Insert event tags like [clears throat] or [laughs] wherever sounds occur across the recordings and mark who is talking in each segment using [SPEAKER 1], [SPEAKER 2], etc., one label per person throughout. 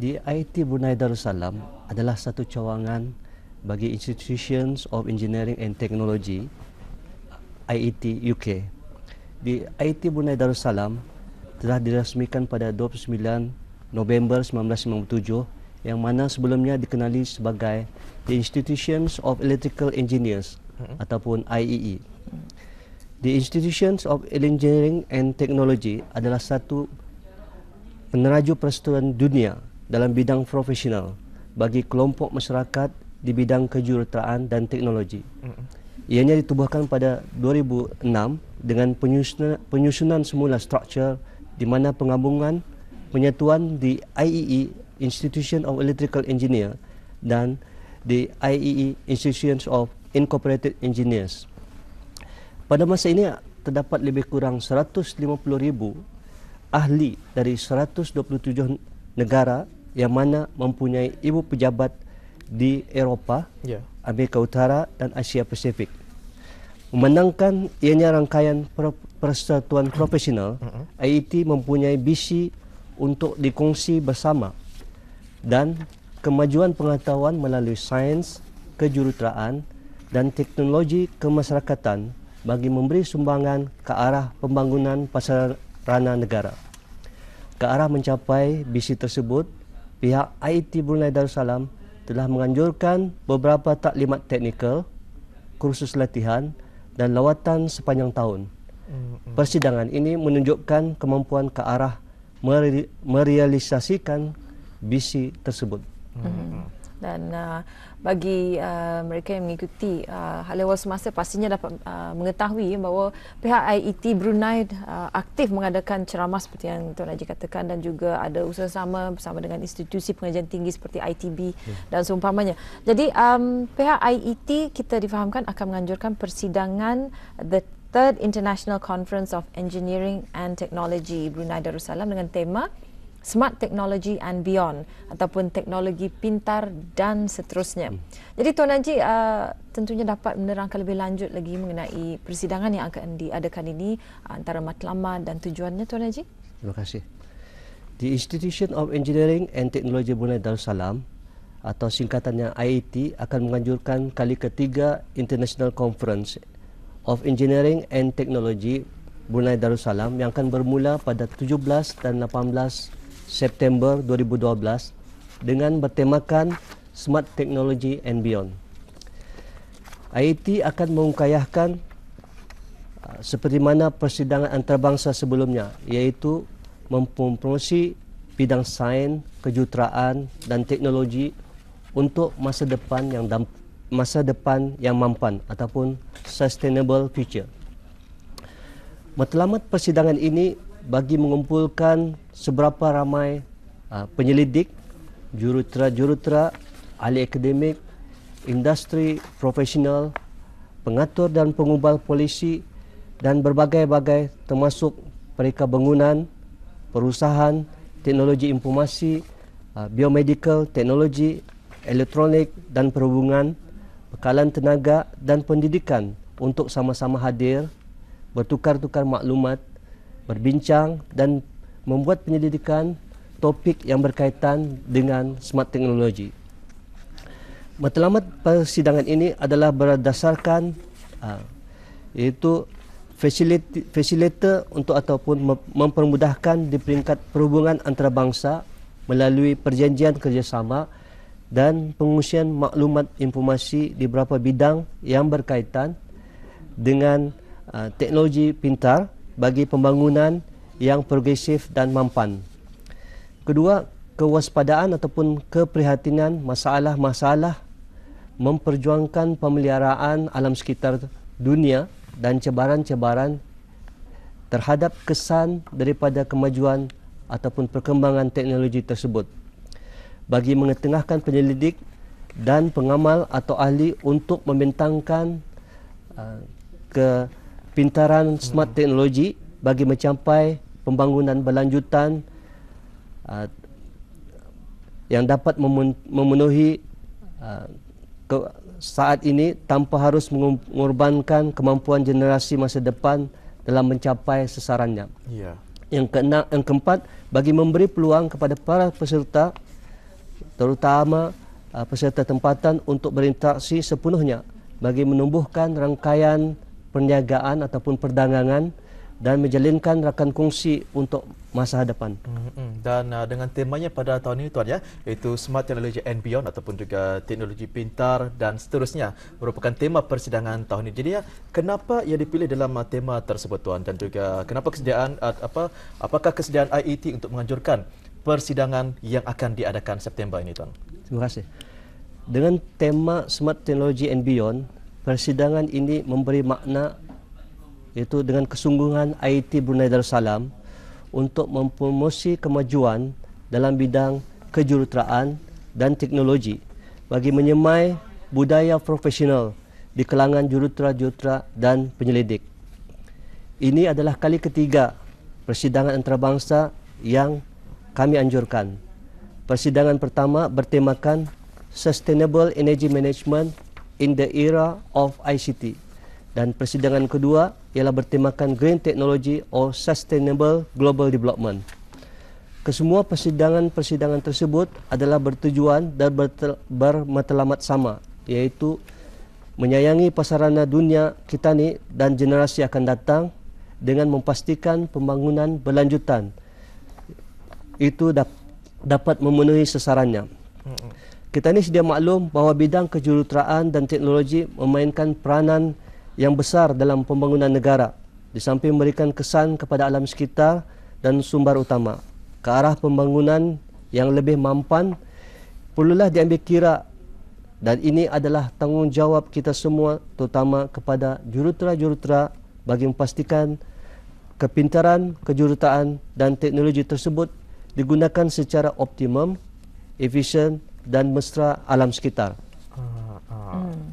[SPEAKER 1] di IIT Brunei Darussalam adalah satu cawangan bagi Institutions of Engineering and Technology IIT e UK. Di IIT Brunei Darussalam telah dirasmikan pada 29 November 1997 yang mana sebelumnya dikenali sebagai The Institutions of Electrical Engineers mm-hmm. ataupun IEE. E. The Institutions of Engineering and Technology adalah satu peneraju persatuan dunia dalam bidang profesional bagi kelompok masyarakat di bidang kejuruteraan dan teknologi. Ianya ditubuhkan pada 2006 dengan penyusunan, penyusunan semula struktur di mana pengabungan penyatuan di IEE e, Institution of Electrical Engineer dan di IEE e, Institutions of Incorporated Engineers. Pada masa ini terdapat lebih kurang 150,000 ahli dari 127 negara yang mana mempunyai ibu pejabat di Eropah, yeah. Amerika Utara dan Asia Pasifik. memenangkan ianya rangkaian persatuan profesional, IIT e mempunyai visi untuk dikongsi bersama dan kemajuan pengetahuan melalui sains, kejuruteraan dan teknologi kemasyarakatan bagi memberi sumbangan ke arah pembangunan pasaran negara. Ke arah mencapai visi tersebut, pihak IT Brunei Darussalam telah menganjurkan beberapa taklimat teknikal, kursus latihan dan lawatan sepanjang tahun. Persidangan ini menunjukkan kemampuan ke arah merealisasikan visi tersebut.
[SPEAKER 2] Mm-hmm dan uh, bagi uh, mereka yang mengikuti uh, hal ehwal semasa pastinya dapat uh, mengetahui bahawa pihak IET Brunei uh, aktif mengadakan ceramah seperti yang Tuan Haji katakan dan juga ada usaha sama bersama dengan institusi pengajian tinggi seperti ITB hmm. dan seumpamanya. Jadi um, pihak IET kita difahamkan akan menganjurkan persidangan the Third International Conference of Engineering and Technology Brunei Darussalam dengan tema smart technology and beyond ataupun teknologi pintar dan seterusnya. Hmm. Jadi Tuan Najib uh, tentunya dapat menerangkan lebih lanjut lagi mengenai persidangan yang akan diadakan ini uh, antara matlamat dan tujuannya Tuan Najib?
[SPEAKER 1] Terima kasih. The Institution of Engineering and Technology Brunei Darussalam atau singkatannya IET akan menganjurkan kali ketiga International Conference of Engineering and Technology Brunei Darussalam yang akan bermula pada 17 dan 18 September 2012 dengan bertemakan Smart Technology and Beyond. IIT akan mengukayahkan uh, seperti mana persidangan antarabangsa sebelumnya iaitu mempromosi bidang sains, kejuruteraan dan teknologi untuk masa depan yang masa depan yang mampan ataupun sustainable future. Matlamat persidangan ini bagi mengumpulkan seberapa ramai uh, penyelidik, jurutera-jurutera, ahli akademik, industri profesional, pengatur dan pengubal polisi dan berbagai-bagai termasuk mereka bangunan, perusahaan, teknologi informasi, uh, biomedical, teknologi, elektronik dan perhubungan, bekalan tenaga dan pendidikan untuk sama-sama hadir bertukar-tukar maklumat berbincang dan membuat penyelidikan topik yang berkaitan dengan smart teknologi. Matlamat persidangan ini adalah berdasarkan ah, iaitu facilitator untuk ataupun mempermudahkan di peringkat perhubungan antarabangsa melalui perjanjian kerjasama dan pengusian maklumat informasi di beberapa bidang yang berkaitan dengan ah, teknologi pintar bagi pembangunan yang progresif dan mampan. Kedua, kewaspadaan ataupun keprihatinan masalah-masalah memperjuangkan pemeliharaan alam sekitar dunia dan cebaran-cebaran terhadap kesan daripada kemajuan ataupun perkembangan teknologi tersebut bagi mengetengahkan penyelidik dan pengamal atau ahli untuk membentangkan uh, ke pintaran smart teknologi bagi mencapai pembangunan berlanjutan uh, yang dapat memenuhi uh, ke saat ini tanpa harus mengorbankan kemampuan generasi masa depan dalam mencapai sesarannya. Ya. Yang, ke yang keempat, bagi memberi peluang kepada para peserta terutama uh, peserta tempatan untuk berinteraksi sepenuhnya bagi menumbuhkan rangkaian perniagaan ataupun perdagangan dan menjalinkan rakan kongsi untuk masa hadapan.
[SPEAKER 3] Dan uh, dengan temanya pada tahun ini tuan ya, iaitu Smart Technology and Beyond ataupun juga teknologi pintar dan seterusnya merupakan tema persidangan tahun ini. Jadi ya, kenapa ia dipilih dalam uh, tema tersebut tuan dan juga kenapa kesediaan uh, apa apakah kesediaan IET untuk menganjurkan persidangan yang akan diadakan September ini tuan?
[SPEAKER 1] Terima kasih. Dengan tema Smart Technology and Beyond, persidangan ini memberi makna itu dengan kesungguhan IIT Brunei Darussalam untuk mempromosi kemajuan dalam bidang kejuruteraan dan teknologi bagi menyemai budaya profesional di kalangan jurutera-jurutera dan penyelidik. Ini adalah kali ketiga persidangan antarabangsa yang kami anjurkan. Persidangan pertama bertemakan Sustainable Energy Management in the era of ICT. Dan persidangan kedua ialah bertemakan Green Technology or Sustainable Global Development. Kesemua persidangan-persidangan tersebut adalah bertujuan dan bermatlamat sama iaitu menyayangi pasarana dunia kita ni dan generasi akan datang dengan memastikan pembangunan berlanjutan itu dapat memenuhi sasarannya. Kita ini sedia maklum bahawa bidang kejuruteraan dan teknologi memainkan peranan yang besar dalam pembangunan negara di samping memberikan kesan kepada alam sekitar dan sumber utama. Ke arah pembangunan yang lebih mampan, perlulah diambil kira dan ini adalah tanggungjawab kita semua terutama kepada jurutera-jurutera bagi memastikan kepintaran, kejurutaan dan teknologi tersebut digunakan secara optimum, efisien dan mesra alam sekitar. Uh, uh.
[SPEAKER 2] Hmm.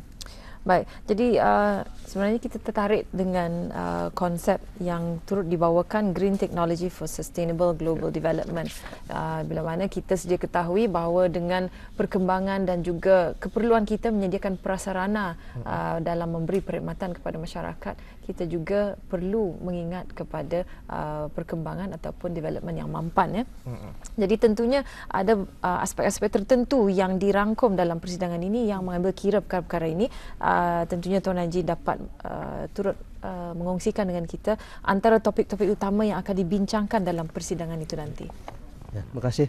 [SPEAKER 2] Baik, jadi uh, sebenarnya kita tertarik dengan uh, konsep yang turut dibawakan Green Technology for Sustainable Global Development. Uh, bila mana kita sedia ketahui bahawa dengan perkembangan dan juga keperluan kita menyediakan prasarana hmm. uh, dalam memberi perkhidmatan kepada masyarakat, kita juga perlu mengingat kepada uh, perkembangan ataupun development yang mampan. Ya. Hmm. Jadi tentunya ada uh, aspek-aspek tertentu yang dirangkum dalam persidangan ini yang mengambil kira perkara-perkara ini. Uh, Uh, tentunya Tuan Najib dapat uh, turut uh, mengongsikan dengan kita antara topik-topik utama yang akan dibincangkan dalam persidangan itu nanti.
[SPEAKER 1] Ya, terima kasih.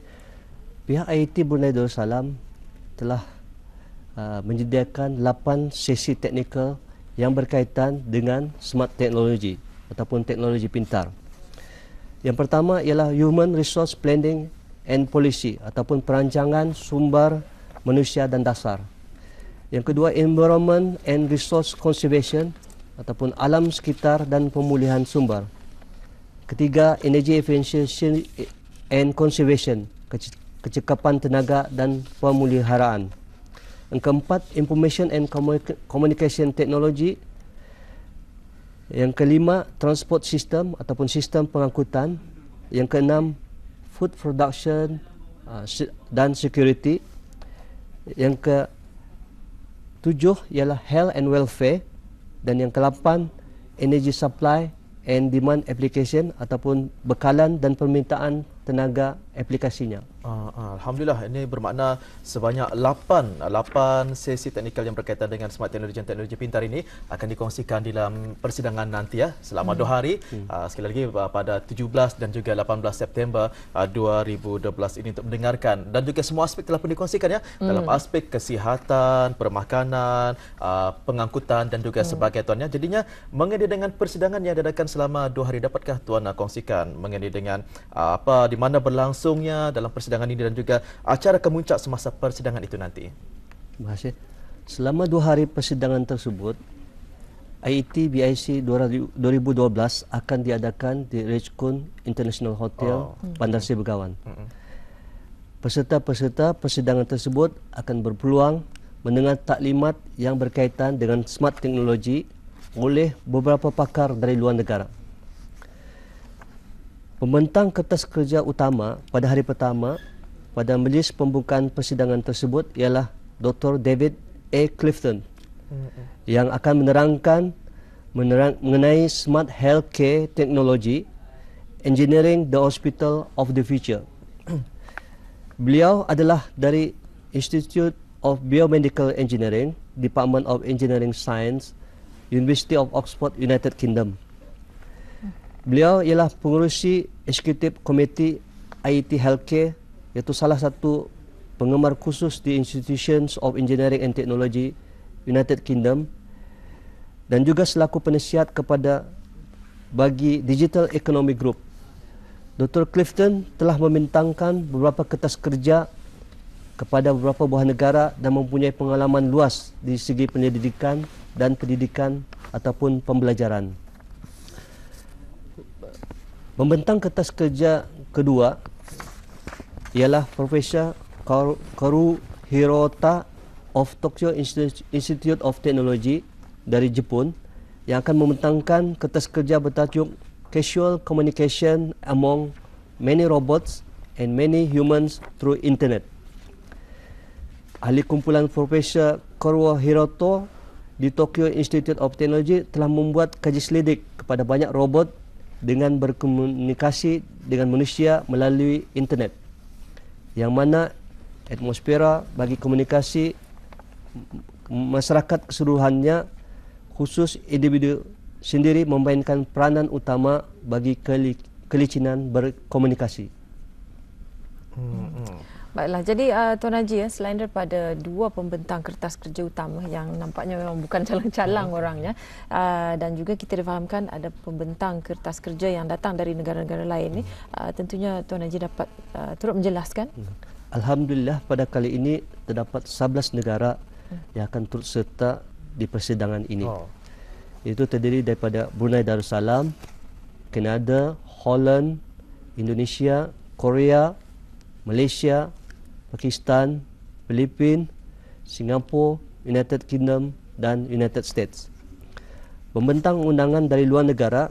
[SPEAKER 1] Pihak IIT Brunei Darussalam telah uh, menyediakan 8 sesi teknikal yang berkaitan dengan smart technology ataupun teknologi pintar. Yang pertama ialah human resource planning and policy ataupun perancangan sumber manusia dan dasar yang kedua environment and resource conservation ataupun alam sekitar dan pemulihan sumber. Ketiga energy efficiency and conservation kecekapan tenaga dan pemuliharaan. Yang keempat information and communication technology. Yang kelima transport system ataupun sistem pengangkutan. Yang keenam food production uh, dan security. Yang ke tujuh ialah health and welfare dan yang kelapan energy supply and demand application ataupun bekalan dan permintaan tenaga aplikasinya.
[SPEAKER 3] Uh, Alhamdulillah ini bermakna sebanyak 8 8 sesi teknikal yang berkaitan dengan smart teknologi dan teknologi pintar ini akan dikongsikan dalam persidangan nanti ya selama 2 hmm. hari hmm. Uh, sekali lagi uh, pada 17 dan juga 18 September uh, 2012 ini untuk mendengarkan dan juga semua aspek telah pun dikongsikan ya hmm. dalam aspek kesihatan, permakanan, uh, pengangkutan dan juga hmm. sebagainya tuannya jadinya mengenai dengan persidangan yang diadakan selama 2 hari dapatkah tuan uh, kongsikan mengenai dengan uh, apa di mana berlangsungnya dalam persidangan persidangan ini dan juga acara kemuncak semasa persidangan itu nanti? Terima kasih. Selama dua
[SPEAKER 1] hari persidangan tersebut, IIT BIC 2012 akan diadakan di Richcoon International Hotel, oh. Hmm. Bandar Seri Begawan. Hmm, hmm. Peserta-peserta persidangan tersebut akan berpeluang mendengar taklimat yang berkaitan dengan smart teknologi oleh beberapa pakar dari luar negara. Hmm. Pembentang kertas kerja utama pada hari pertama pada majlis pembukaan persidangan tersebut ialah Dr. David A. Clifton yang akan menerangkan menerang, mengenai smart healthcare technology engineering the hospital of the future. [coughs] Beliau adalah dari Institute of Biomedical Engineering, Department of Engineering Science, University of Oxford, United Kingdom. Beliau ialah pengurusi eksekutif komiti IT Healthcare iaitu salah satu penggemar khusus di Institutions of Engineering and Technology United Kingdom dan juga selaku penasihat kepada bagi Digital Economy Group. Dr. Clifton telah memintangkan beberapa kertas kerja kepada beberapa buah negara dan mempunyai pengalaman luas di segi pendidikan dan pendidikan ataupun pembelajaran. Membentang kertas kerja kedua ialah Profesor Karu Hirota of Tokyo Institute of Technology dari Jepun yang akan membentangkan kertas kerja bertajuk Casual Communication Among Many Robots and Many Humans Through Internet. Ahli kumpulan Profesor Karu Hirota di Tokyo Institute of Technology telah membuat kaji selidik kepada banyak robot dengan berkomunikasi dengan manusia melalui internet yang mana atmosfera bagi komunikasi masyarakat keseluruhannya khusus individu sendiri memainkan peranan utama bagi kelicinan berkomunikasi.
[SPEAKER 2] Hmm. hmm. Baiklah, jadi uh, Tuan Haji, ya, selain daripada dua pembentang kertas kerja utama yang nampaknya memang bukan [laughs] calang-calang ya. orangnya uh, dan juga kita difahamkan ada pembentang kertas kerja yang datang dari negara-negara lain ini, uh, tentunya Tuan Haji dapat uh, turut menjelaskan.
[SPEAKER 1] Ya. Alhamdulillah pada kali ini terdapat 11 negara hmm. yang akan turut serta di persidangan ini. Oh. Itu terdiri daripada Brunei Darussalam, Kanada, Holland, Indonesia, Korea, Malaysia, Pakistan, Filipin, Singapura, United Kingdom dan United States. Pembentang undangan dari luar negara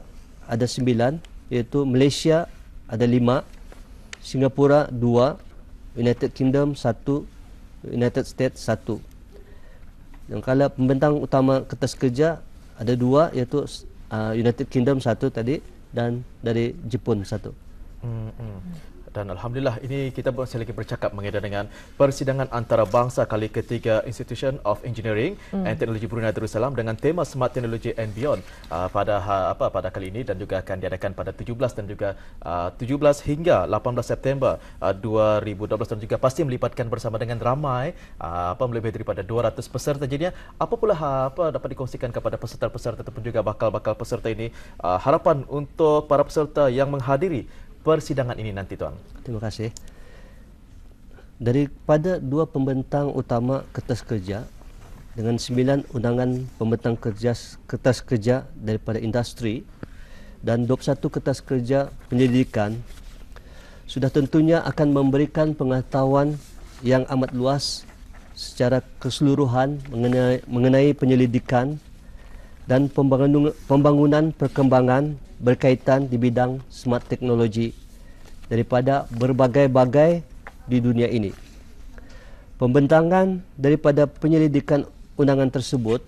[SPEAKER 1] ada sembilan iaitu Malaysia ada lima, Singapura dua, United Kingdom satu, United States satu. Yang kala pembentang utama kertas kerja ada dua iaitu uh, United Kingdom satu tadi dan dari Jepun satu.
[SPEAKER 3] Hmm, hmm. Dan Alhamdulillah ini kita masih lagi bercakap mengenai dengan persidangan antarabangsa kali ketiga Institution of Engineering hmm. and Technology Brunei Darussalam dengan tema Smart Technology and Beyond uh, pada uh, apa pada kali ini dan juga akan diadakan pada 17 dan juga ah, uh, 17 hingga 18 September uh, ah, 2012 dan juga pasti melibatkan bersama dengan ramai uh, apa lebih daripada 200 peserta jadinya apa pula uh, apa dapat dikongsikan kepada peserta-peserta ataupun juga bakal-bakal peserta ini uh, harapan untuk para peserta yang menghadiri persidangan ini nanti tuan.
[SPEAKER 1] Terima kasih. Daripada dua pembentang utama kertas kerja dengan sembilan undangan pembentang kerja kertas kerja daripada industri dan 21 kertas kerja penyelidikan sudah tentunya akan memberikan pengetahuan yang amat luas secara keseluruhan mengenai, mengenai penyelidikan dan pembangunan perkembangan berkaitan di bidang smart teknologi daripada berbagai-bagai di dunia ini. Pembentangan daripada penyelidikan undangan tersebut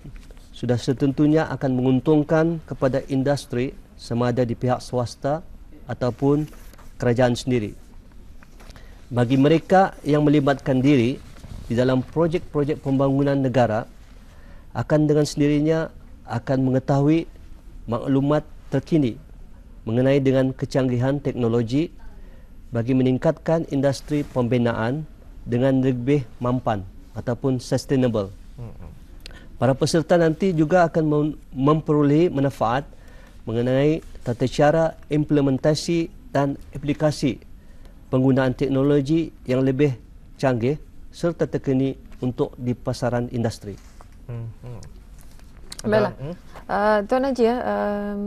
[SPEAKER 1] sudah setentunya akan menguntungkan kepada industri sama ada di pihak swasta ataupun kerajaan sendiri. Bagi mereka yang melibatkan diri di dalam projek-projek pembangunan negara akan dengan sendirinya akan mengetahui maklumat terkini mengenai dengan kecanggihan teknologi bagi meningkatkan industri pembinaan dengan lebih mampan ataupun sustainable. Para peserta nanti juga akan memperoleh manfaat mengenai tata cara implementasi dan aplikasi penggunaan teknologi yang lebih canggih serta terkini untuk di pasaran industri. Hmm. Hmm.
[SPEAKER 2] Baiklah. Hmm? Uh, Tuan Haji, uh, um,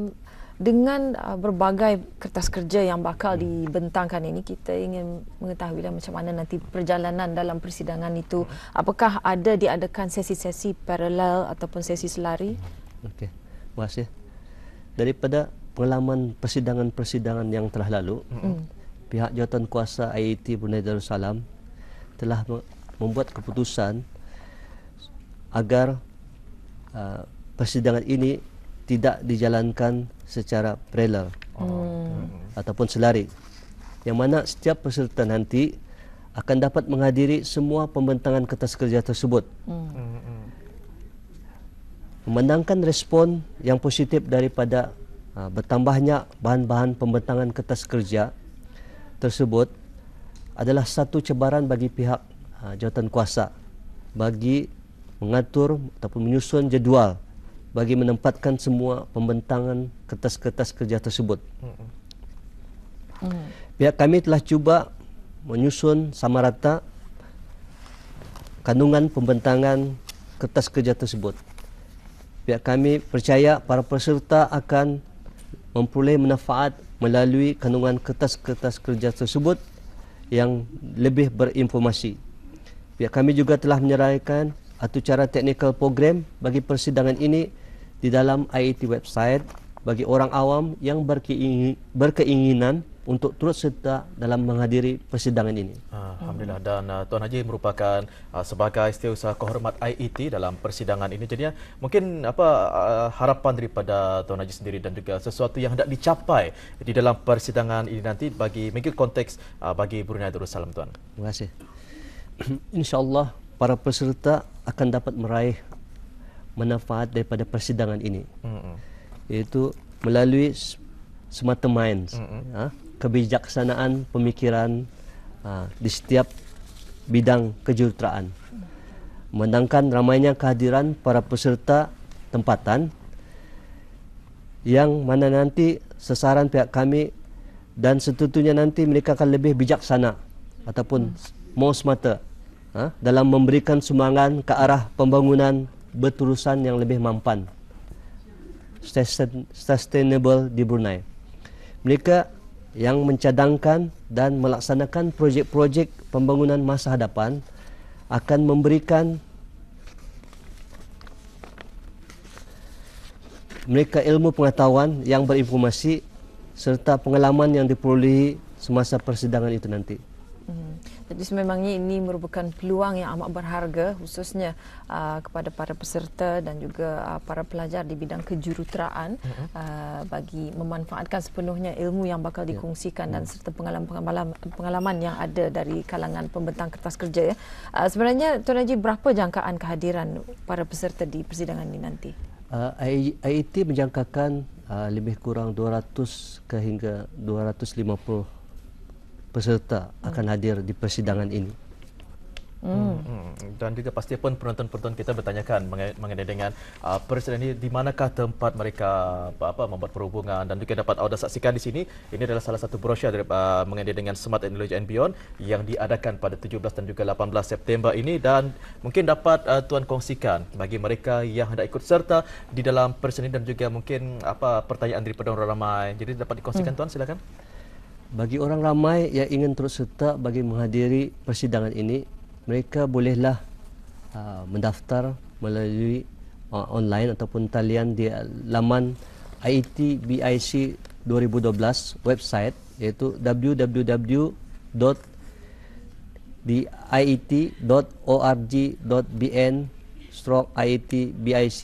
[SPEAKER 2] dengan uh, berbagai kertas kerja yang bakal dibentangkan ini kita ingin mengetahui lah macam mana nanti perjalanan dalam persidangan itu apakah ada diadakan sesi-sesi paralel ataupun sesi selari
[SPEAKER 1] okey was ya daripada pengalaman persidangan-persidangan yang telah lalu mm. pihak jawatan kuasa IET Brunei Darussalam telah membuat keputusan agar uh, persidangan ini tidak dijalankan secara parallel
[SPEAKER 2] hmm.
[SPEAKER 1] ataupun selari yang mana setiap peserta nanti akan dapat menghadiri semua pembentangan kertas kerja tersebut
[SPEAKER 3] hmm.
[SPEAKER 1] memandangkan respon yang positif daripada uh, bertambahnya bahan-bahan pembentangan kertas kerja tersebut adalah satu cebaran bagi pihak uh, jawatan kuasa bagi mengatur ataupun menyusun jadual bagi menempatkan semua pembentangan kertas-kertas kerja tersebut. Hmm. Pihak kami telah cuba menyusun sama rata kandungan pembentangan kertas kerja tersebut. Pihak kami percaya para peserta akan memperoleh manfaat melalui kandungan kertas-kertas kerja tersebut yang lebih berinformasi. Pihak kami juga telah menyerahkan atau cara teknikal program bagi persidangan ini di dalam IET website bagi orang awam yang berkeinginan untuk terus serta dalam menghadiri persidangan ini.
[SPEAKER 3] Ah, Alhamdulillah dan uh, Tuan Haji merupakan uh, sebagai setiausaha kehormat IET dalam persidangan ini. Jadi mungkin apa uh, harapan daripada Tuan Haji sendiri dan juga sesuatu yang hendak dicapai di dalam persidangan ini nanti bagi mengikut konteks uh, bagi Brunei Darussalam Tuan. Terima
[SPEAKER 1] kasih. [clears throat] InsyaAllah para peserta akan dapat meraih manfaat daripada persidangan ini mm-hmm. yaitu melalui smart minds mm-hmm. uh, ha? kebijaksanaan pemikiran uh, di setiap bidang kejuruteraan mendangkan ramainya kehadiran para peserta tempatan yang mana nanti sesaran pihak kami dan setutunya nanti mereka akan lebih bijaksana ataupun more hmm. smarter ha, dalam memberikan sumbangan ke arah pembangunan berterusan yang lebih mampan sustainable di Brunei. Mereka yang mencadangkan dan melaksanakan projek-projek pembangunan masa hadapan akan memberikan mereka ilmu pengetahuan yang berinformasi serta pengalaman yang diperolehi semasa persidangan itu nanti.
[SPEAKER 2] Mhm. Jadi sememangnya ini merupakan peluang yang amat berharga khususnya uh, kepada para peserta dan juga uh, para pelajar di bidang kejuruteraan mm-hmm. uh, bagi memanfaatkan sepenuhnya ilmu yang bakal ya. dikongsikan dan mm. serta pengalaman pengalaman yang ada dari kalangan pembentang kertas kerja ya. Uh, sebenarnya Tuan Haji berapa jangkaan kehadiran para peserta di persidangan ini nanti?
[SPEAKER 1] Uh, IIT menjangkakan uh, lebih kurang 200 ke hingga 250 peserta akan hadir di persidangan
[SPEAKER 3] ini. Hmm. Hmm, hmm. Dan juga pasti pun penonton-penonton kita bertanyakan mengenai dengan uh, presiden ini di manakah tempat mereka apa, uh, apa membuat perhubungan dan juga dapat anda saksikan di sini ini adalah salah satu brosur dari, uh, mengenai dengan Smart Technology and Beyond yang diadakan pada 17 dan juga 18 September ini dan mungkin dapat uh, tuan kongsikan bagi mereka yang hendak ikut serta di dalam persidangan dan juga mungkin apa pertanyaan daripada orang ramai jadi dapat dikongsikan hmm. tuan silakan
[SPEAKER 1] bagi orang ramai yang ingin terus serta bagi menghadiri persidangan ini, mereka bolehlah uh, mendaftar melalui uh, online ataupun talian di laman ITBIC 2012 website iaitu www.diet.org.bn stroke IETBIC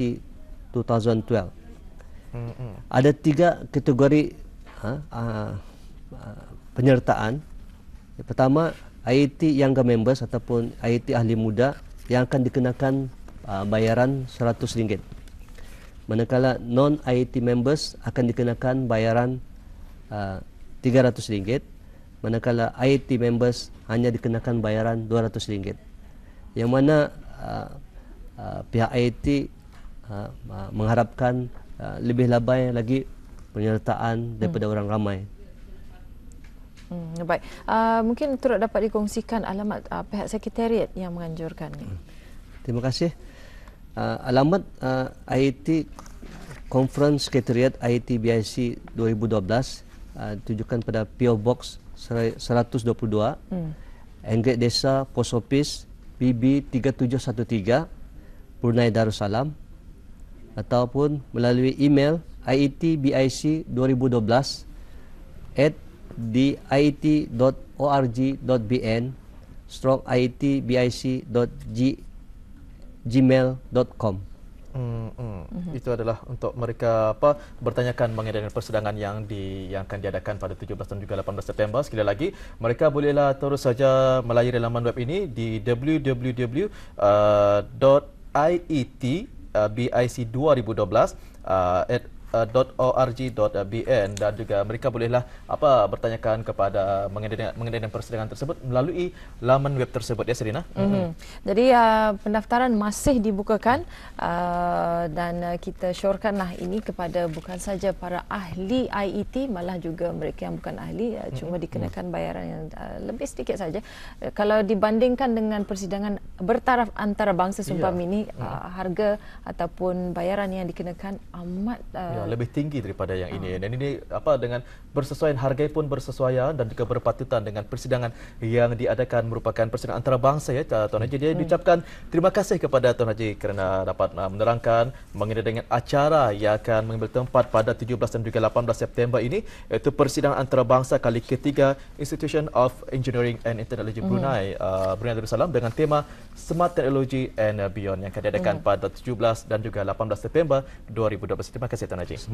[SPEAKER 1] 2012. Hmm, hmm. Ada tiga kategori ha, uh, Ah, penyertaan yang pertama IT yang ke members ataupun IT ahli muda yang akan dikenakan uh, bayaran RM100 manakala non IT members akan dikenakan bayaran uh, ah, RM300 manakala IT members hanya dikenakan bayaran RM200 yang mana uh, uh, pihak IIT uh, mengharapkan uh, lebih labai lagi penyertaan daripada hmm. orang ramai
[SPEAKER 2] Hmm, baik. Uh, mungkin turut dapat dikongsikan alamat uh, pihak sekretariat yang menganjurkan. Hmm.
[SPEAKER 1] Terima kasih. Uh, alamat uh, IIT Conference Sekretariat IIT BIC 2012 uh, tujukan pada PO Box 122 hmm. Enggret Desa Post Office BB 3713 Brunei Darussalam ataupun melalui email IETBIC2012 at di iit.org.bn strong iitbic.gmail.com
[SPEAKER 3] Hmm, hmm. Uh-huh. Itu adalah untuk mereka apa bertanyakan mengenai persidangan yang di yang akan diadakan pada 17 dan juga 18 September. Sekali lagi, mereka bolehlah terus saja melayari laman web ini di www.iet.bic2012 uh, e uh, uh, at www.org.bn uh, dan juga mereka bolehlah apa bertanyakan kepada mengenai mengenai persidangan tersebut melalui laman web tersebut ya Serina. Mm-hmm.
[SPEAKER 2] Jadi uh, pendaftaran masih dibukakan uh, dan uh, kita syorkanlah ini kepada bukan saja para ahli IET malah juga mereka yang bukan ahli uh, cuma mm-hmm. dikenakan bayaran yang uh, lebih sedikit saja. Uh, kalau dibandingkan dengan persidangan bertaraf antarabangsa sumpah yeah. ini uh, harga ataupun bayaran yang dikenakan amat uh, yeah yeah.
[SPEAKER 3] lebih hmm. tinggi daripada yang ini. Hmm. Dan ini apa dengan bersesuaian harga pun bersesuaian dan juga berpatutan dengan persidangan yang diadakan merupakan persidangan antarabangsa ya Tuan Haji. Jadi hmm. diucapkan terima kasih kepada Tuan Haji kerana dapat uh, menerangkan mengenai dengan acara yang akan mengambil tempat pada 17 dan juga 18 September ini iaitu persidangan antarabangsa kali ketiga Institution of Engineering and Technology Brunei mm. uh, Brunei Darussalam dengan tema Smart Technology and Beyond yang akan diadakan mm. pada 17 dan juga 18 September 2012. Terima kasih Tuan Haji. Sí.